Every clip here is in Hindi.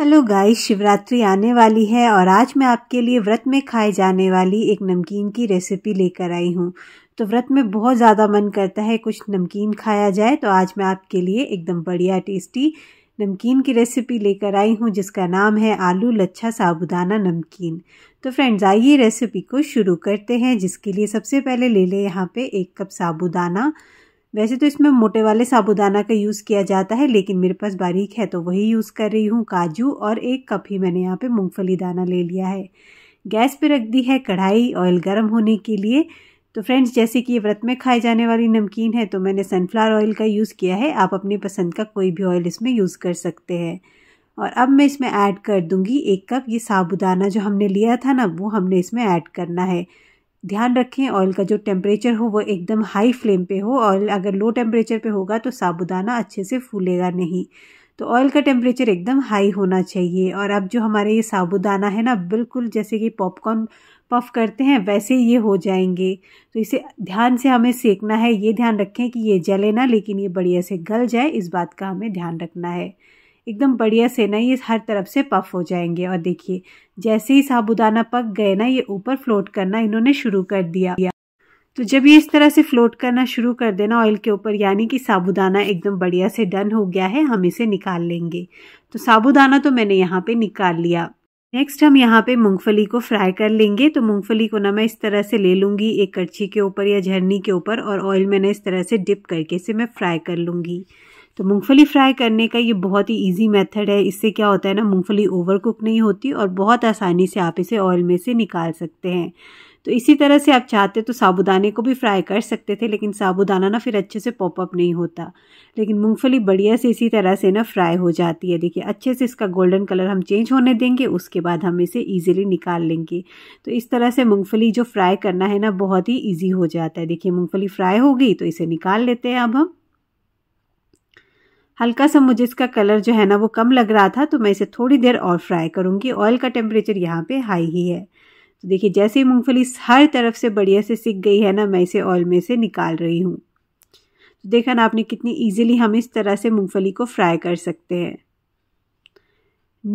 हेलो गाइस शिवरात्रि आने वाली है और आज मैं आपके लिए व्रत में खाए जाने वाली एक नमकीन की रेसिपी लेकर आई हूँ तो व्रत में बहुत ज़्यादा मन करता है कुछ नमकीन खाया जाए तो आज मैं आपके लिए एकदम बढ़िया टेस्टी नमकीन की रेसिपी लेकर आई हूँ जिसका नाम है आलू लच्छा साबुदाना नमकीन तो फ्रेंड्स आइए रेसिपी को शुरू करते हैं जिसके लिए सबसे पहले ले लें यहाँ पर एक कप साबुदाना वैसे तो इसमें मोटे वाले साबुदाना का यूज़ किया जाता है लेकिन मेरे पास बारीक है तो वही यूज़ कर रही हूँ काजू और एक कप ही मैंने यहाँ पे मूंगफली दाना ले लिया है गैस पे रख दी है कढ़ाई ऑयल गर्म होने के लिए तो फ्रेंड्स जैसे कि ये व्रत में खाए जाने वाली नमकीन है तो मैंने सनफ्लावर ऑयल का यूज़ किया है आप अपनी पसंद का कोई भी ऑयल इसमें यूज़ कर सकते हैं और अब मैं इसमें ऐड कर दूँगी एक कप ये साबुदाना जो हमने लिया था ना वो हमने इसमें ऐड करना है ध्यान रखें ऑयल का जो टेम्परेचर हो वो एकदम हाई फ्लेम पे हो ऑयल अगर लो टेम्परेचर पे होगा तो साबुदाना अच्छे से फूलेगा नहीं तो ऑयल का टेम्परेचर एकदम हाई होना चाहिए और अब जो हमारे ये साबुदाना है ना बिल्कुल जैसे कि पॉपकॉर्न पफ करते हैं वैसे ये हो जाएंगे तो इसे ध्यान से हमें सेकना है ये ध्यान रखें कि ये जले ना लेकिन ये बढ़िया से गल जाए इस बात का हमें ध्यान रखना है एकदम बढ़िया से ना ये हर तरफ से पफ हो जाएंगे और देखिए जैसे ही साबुदाना पक गए ना ये ऊपर फ्लोट करना इन्होंने शुरू कर दिया तो जब ये इस तरह से फ्लोट करना शुरू कर देना ऑयल के ऊपर यानी कि साबुदाना एकदम बढ़िया से डन हो गया है हम इसे निकाल लेंगे तो साबुदाना तो मैंने यहाँ पे निकाल लिया नेक्स्ट हम यहाँ पे मूंगफली को फ्राई कर लेंगे तो मूंगफली को ना मैं इस तरह से ले लूँगी एक कड़छी के ऊपर या झरनी के ऊपर और ऑयल में ना इस तरह से डिप करके इसे मैं फ्राई कर लूँगी तो मूंगफली फ्राई करने का ये बहुत ही इजी मेथड है इससे क्या होता है ना मूंगफली ओवर कुक नहीं होती और बहुत आसानी से आप इसे ऑयल में से निकाल सकते हैं तो इसी तरह से आप चाहते तो साबुदाने को भी फ्राई कर सकते थे लेकिन साबुदाना ना फिर अच्छे से पॉपअप नहीं होता लेकिन मूंगफली बढ़िया से इसी तरह से ना फ्राई हो जाती है देखिए अच्छे से इसका गोल्डन कलर हम चेंज होने देंगे उसके बाद हम इसे इजीली निकाल लेंगे तो इस तरह से मूँगफली जो फ्राई करना है ना बहुत ही ईजी हो जाता है देखिए मूँगफली फ्राई हो गई तो इसे निकाल लेते हैं अब हम हल्का सा मुझे इसका कलर जो है ना वो कम लग रहा था तो मैं इसे थोड़ी देर और फ्राई करूँगी ऑयल का टेम्परेचर यहाँ पे हाई ही है तो देखिए जैसे ही मूंगफली हर तरफ से बढ़िया से सीख गई है ना मैं इसे ऑयल में से निकाल रही हूँ तो देखा ना आपने कितनी ईजिली हम इस तरह से मूँगफली को फ्राई कर सकते हैं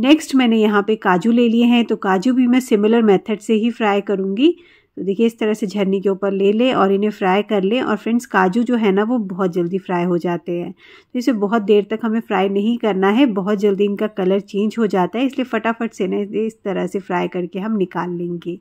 नेक्स्ट मैंने यहाँ पे काजू ले लिए हैं तो काजू भी मैं सिमिलर मेथड से ही फ्राई करूँगी तो देखिए इस तरह से झरनी के ऊपर ले लें और इन्हें फ्राई कर लें और फ्रेंड्स काजू जो है ना वो बहुत जल्दी फ्राई हो जाते हैं तो इसे बहुत देर तक हमें फ्राई नहीं करना है बहुत जल्दी इनका कलर चेंज हो जाता है इसलिए फटाफट से ना इस तरह से फ्राई करके हम निकाल लेंगे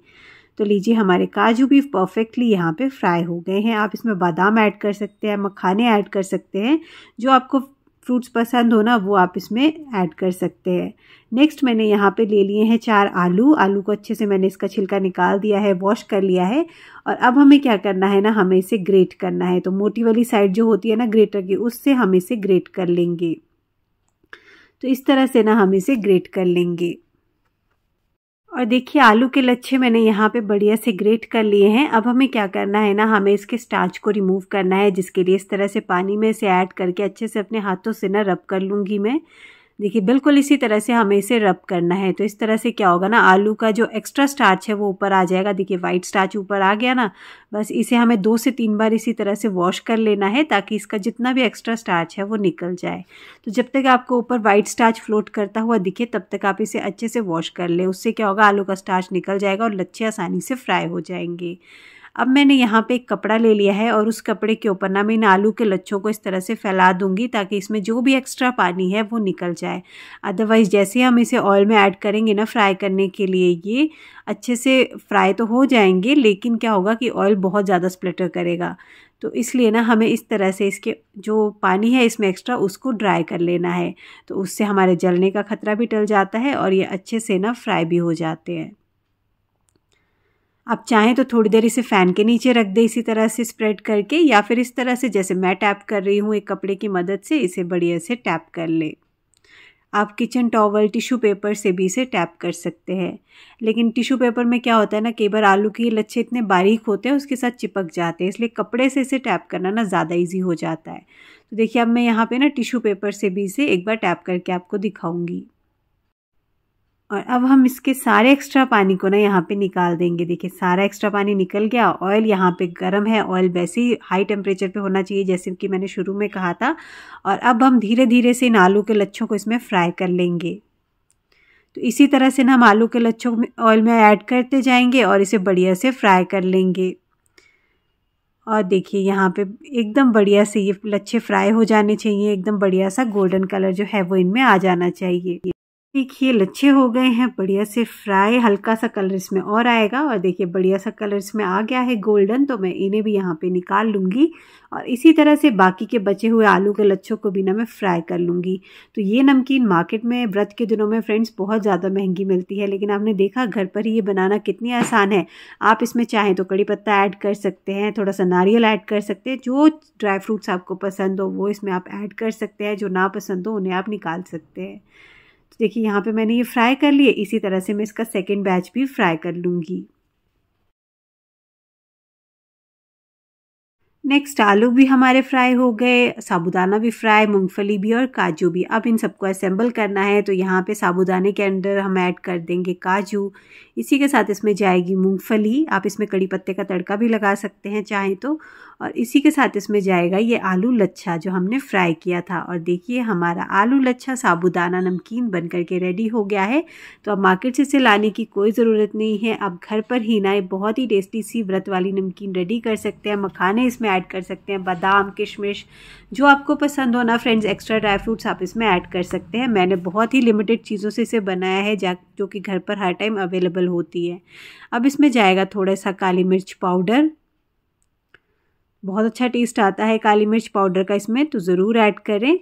तो लीजिए हमारे काजू भी परफेक्टली यहाँ पे फ्राई हो गए हैं आप इसमें बादाम ऐड कर सकते हैं मखाने ऐड कर सकते हैं जो आपको फ्रूट्स पसंद हो ना वो आप इसमें ऐड कर सकते हैं नेक्स्ट मैंने यहाँ पे ले लिए हैं चार आलू आलू को अच्छे से मैंने इसका छिलका निकाल दिया है वॉश कर लिया है और अब हमें क्या करना है ना हमें इसे ग्रेट करना है तो मोटी वाली साइड जो होती है ना ग्रेटर की उससे हम इसे ग्रेट कर लेंगे तो इस तरह से ना हम इसे ग्रेट कर लेंगे और देखिए आलू के लच्छे मैंने यहाँ पे बढ़िया से ग्रेट कर लिए हैं अब हमें क्या करना है ना हमें इसके स्टार्च को रिमूव करना है जिसके लिए इस तरह से पानी में इसे ऐड करके अच्छे से अपने हाथों से ना रब कर लूँगी मैं देखिए बिल्कुल इसी तरह से हमें इसे रब करना है तो इस तरह से क्या होगा ना आलू का जो एक्स्ट्रा स्टार्च है वो ऊपर आ जाएगा देखिए वाइट स्टार्च ऊपर आ गया ना बस इसे हमें दो से तीन बार इसी तरह से वॉश कर लेना है ताकि इसका जितना भी एक्स्ट्रा स्टार्च है वो निकल जाए तो जब तक आपको ऊपर वाइट स्टार्च फ्लोट करता हुआ दिखे तब तक आप इसे अच्छे से वॉश कर लें उससे क्या होगा आलू का स्टार्च निकल जाएगा और लच्छे आसानी से फ्राई हो जाएंगे अब मैंने यहाँ पे एक कपड़ा ले लिया है और उस कपड़े के ऊपर ना मैं इन आलू के लच्छों को इस तरह से फैला दूंगी ताकि इसमें जो भी एक्स्ट्रा पानी है वो निकल जाए अदरवाइज़ जैसे हम इसे ऑयल में ऐड करेंगे ना फ्राई करने के लिए ये अच्छे से फ्राई तो हो जाएंगे लेकिन क्या होगा कि ऑयल बहुत ज़्यादा स्प्लेटर करेगा तो इसलिए ना हमें इस तरह से इसके जो पानी है इसमें एक्स्ट्रा उसको ड्राई कर लेना है तो उससे हमारे जलने का ख़तरा भी टल जाता है और ये अच्छे से ना फ्राई भी हो जाते हैं आप चाहें तो थोड़ी देर इसे फ़ैन के नीचे रख दें इसी तरह से स्प्रेड करके या फिर इस तरह से जैसे मैं टैप कर रही हूँ एक कपड़े की मदद से इसे बढ़िया से टैप कर लें आप किचन टॉवल टिश्यू पेपर से भी इसे टैप कर सकते हैं लेकिन टिश्यू पेपर में क्या होता है ना कई बार आलू के लच्छे इतने बारीक होते हैं उसके साथ चिपक जाते हैं इसलिए कपड़े से इसे टैप करना ना ज़्यादा इजी हो जाता है तो देखिए अब मैं यहाँ पे ना टिश्यू पेपर से भी इसे एक बार टैप करके आपको दिखाऊंगी और अब हम इसके सारे एक्स्ट्रा पानी को ना यहाँ पे निकाल देंगे देखिए सारा एक्स्ट्रा पानी निकल गया ऑयल यहाँ पे गर्म है ऑयल वैसे ही हाई टेम्परेचर पे होना चाहिए जैसे कि मैंने शुरू में कहा था और अब हम धीरे धीरे से इन आलू के लच्छों को इसमें फ्राई कर लेंगे तो इसी तरह से ना हम आलू के लच्छों में ऑयल में ऐड करते जाएंगे और इसे बढ़िया से फ्राई कर लेंगे और देखिए यहाँ पे एकदम बढ़िया से ये लच्छे फ्राई हो जाने चाहिए एकदम बढ़िया सा गोल्डन कलर जो है वो इनमें आ जाना चाहिए देखिए लच्छे हो गए हैं बढ़िया से फ्राई हल्का सा कलर इसमें और आएगा और देखिए बढ़िया सा कलर इसमें आ गया है गोल्डन तो मैं इन्हें भी यहाँ पे निकाल लूँगी और इसी तरह से बाकी के बचे हुए आलू के लच्छों को भी ना मैं फ्राई कर लूँगी तो ये नमकीन मार्केट में व्रत के दिनों में फ्रेंड्स बहुत ज़्यादा महंगी मिलती है लेकिन आपने देखा घर पर ही ये बनाना कितनी आसान है आप इसमें चाहें तो कड़ी पत्ता ऐड कर सकते हैं थोड़ा सा नारियल ऐड कर सकते हैं जो ड्राई फ्रूट्स आपको पसंद हो वो इसमें आप ऐड कर सकते हैं जो ना पसंद हो उन्हें आप निकाल सकते हैं तो देखिए यहाँ पे मैंने ये फ्राई कर लिए इसी तरह से मैं इसका सेकेंड बैच भी फ्राई कर लूँगी नेक्स्ट आलू भी हमारे फ्राई हो गए साबुदाना भी फ्राई मूंगफली भी और काजू भी अब इन सबको असेंबल करना है तो यहाँ पे साबुदाने के अंदर हम ऐड कर देंगे काजू इसी के साथ इसमें जाएगी मूंगफली आप इसमें कड़ी पत्ते का तड़का भी लगा सकते हैं चाहे तो और इसी के साथ इसमें जाएगा ये आलू लच्छा जो हमने फ्राई किया था और देखिए हमारा आलू लच्छा साबुदाना नमकीन बन करके रेडी हो गया है तो अब मार्केट से इसे लाने की कोई ज़रूरत नहीं है आप घर पर ही ना बहुत ही टेस्टी सी व्रत वाली नमकीन रेडी कर सकते हैं मखाने इसमें ऐड कर सकते हैं बादाम किशमिश जो आपको पसंद हो ना फ्रेंड्स एक्स्ट्रा ड्राई फ्रूट्स आप इसमें ऐड कर सकते हैं मैंने बहुत ही लिमिटेड चीज़ों से इसे बनाया है जा जो कि घर पर हर टाइम अवेलेबल होती है अब इसमें जाएगा थोड़ा सा काली मिर्च पाउडर बहुत अच्छा टेस्ट आता है काली मिर्च पाउडर का इसमें तो ज़रूर ऐड करें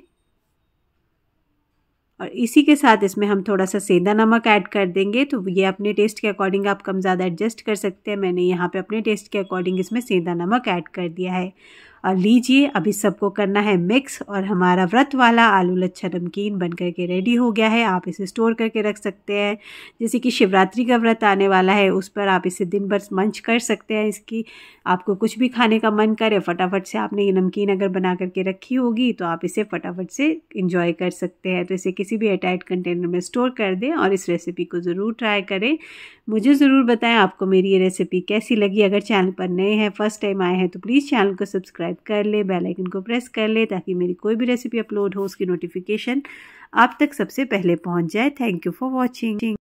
और इसी के साथ इसमें हम थोड़ा सा सेंधा नमक ऐड कर देंगे तो ये अपने टेस्ट के अकॉर्डिंग आप कम ज़्यादा एडजस्ट कर सकते हैं मैंने यहाँ पे अपने टेस्ट के अकॉर्डिंग इसमें सेंधा नमक ऐड कर दिया है और लीजिए अभी सबको करना है मिक्स और हमारा व्रत वाला आलू लच्छा नमकीन बन करके रेडी हो गया है आप इसे स्टोर करके रख सकते हैं जैसे कि शिवरात्रि का व्रत आने वाला है उस पर आप इसे दिन भर मंच कर सकते हैं इसकी आपको कुछ भी खाने का मन करे फटाफट से आपने ये नमकीन अगर बना करके रखी होगी तो आप इसे फटाफट से इंजॉय कर सकते हैं तो इसे किसी भी एयरटाइट कंटेनर में स्टोर कर दें और इस रेसिपी को ज़रूर ट्राई करें मुझे ज़रूर बताएं आपको मेरी ये रेसिपी कैसी लगी अगर चैनल पर नए हैं फर्स्ट टाइम आए हैं तो प्लीज़ चैनल को सब्सक्राइब कर ले बेल आइकन को प्रेस कर ले ताकि मेरी कोई भी रेसिपी अपलोड हो उसकी नोटिफिकेशन आप तक सबसे पहले पहुंच जाए थैंक यू फॉर वॉचिंग